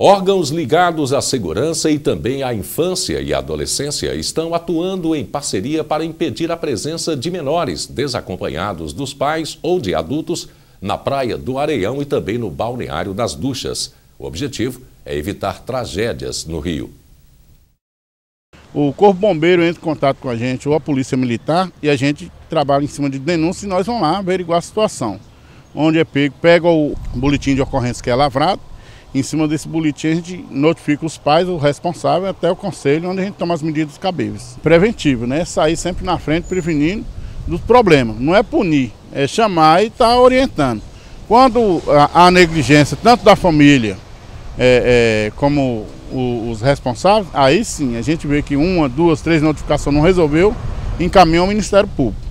Órgãos ligados à segurança e também à infância e adolescência estão atuando em parceria para impedir a presença de menores desacompanhados dos pais ou de adultos na Praia do Areião e também no Balneário das Duchas. O objetivo é evitar tragédias no Rio. O Corpo Bombeiro entra em contato com a gente ou a Polícia Militar e a gente trabalha em cima de denúncia e nós vamos lá averiguar a situação. Onde é pego, pega o boletim de ocorrência que é lavrado em cima desse boletim, a gente notifica os pais, o responsável, até o conselho, onde a gente toma as medidas cabíveis. Preventivo, né? Sair sempre na frente, prevenindo dos problemas. Não é punir, é chamar e estar tá orientando. Quando há negligência, tanto da família é, é, como o, os responsáveis, aí sim a gente vê que uma, duas, três notificações não resolveu, encaminha ao Ministério Público.